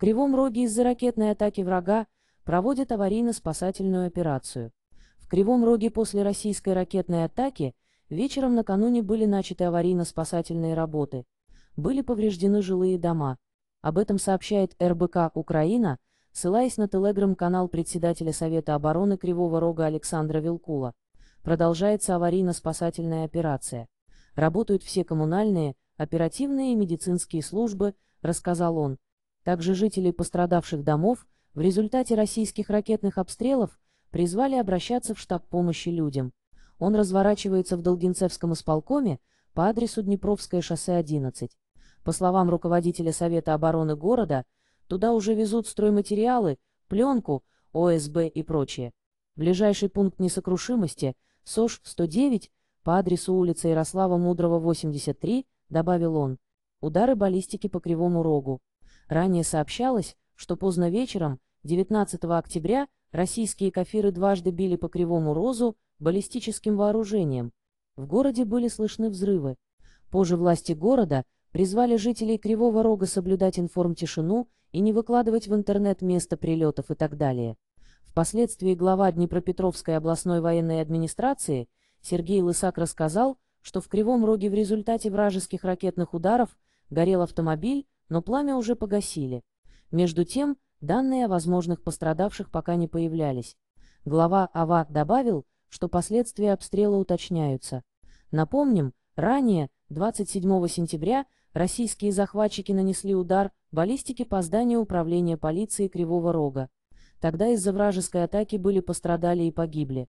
Кривом Роге из-за ракетной атаки врага проводят аварийно-спасательную операцию. В Кривом Роге после российской ракетной атаки вечером накануне были начаты аварийно-спасательные работы. Были повреждены жилые дома. Об этом сообщает РБК «Украина», ссылаясь на телеграм-канал председателя Совета обороны Кривого Рога Александра Вилкула. Продолжается аварийно-спасательная операция. Работают все коммунальные, оперативные и медицинские службы, рассказал он. Также жителей пострадавших домов в результате российских ракетных обстрелов призвали обращаться в штаб помощи людям. Он разворачивается в Долгинцевском исполкоме по адресу Днепровское шоссе 11. По словам руководителя Совета обороны города, туда уже везут стройматериалы, пленку, ОСБ и прочее. Ближайший пункт несокрушимости – СОЖ-109 по адресу улицы Ярослава Мудрого, 83, добавил он. Удары баллистики по Кривому Рогу. Ранее сообщалось, что поздно вечером, 19 октября, российские кафиры дважды били по Кривому Розу баллистическим вооружением. В городе были слышны взрывы. Позже власти города призвали жителей Кривого Рога соблюдать информтишину и не выкладывать в интернет место прилетов и так далее. Впоследствии глава Днепропетровской областной военной администрации Сергей Лысак рассказал, что в Кривом Роге в результате вражеских ракетных ударов горел автомобиль, но пламя уже погасили. Между тем, данные о возможных пострадавших пока не появлялись. Глава АВА добавил, что последствия обстрела уточняются. Напомним, ранее, 27 сентября, российские захватчики нанесли удар баллистики по зданию управления полиции Кривого Рога. Тогда из-за вражеской атаки были пострадали и погибли.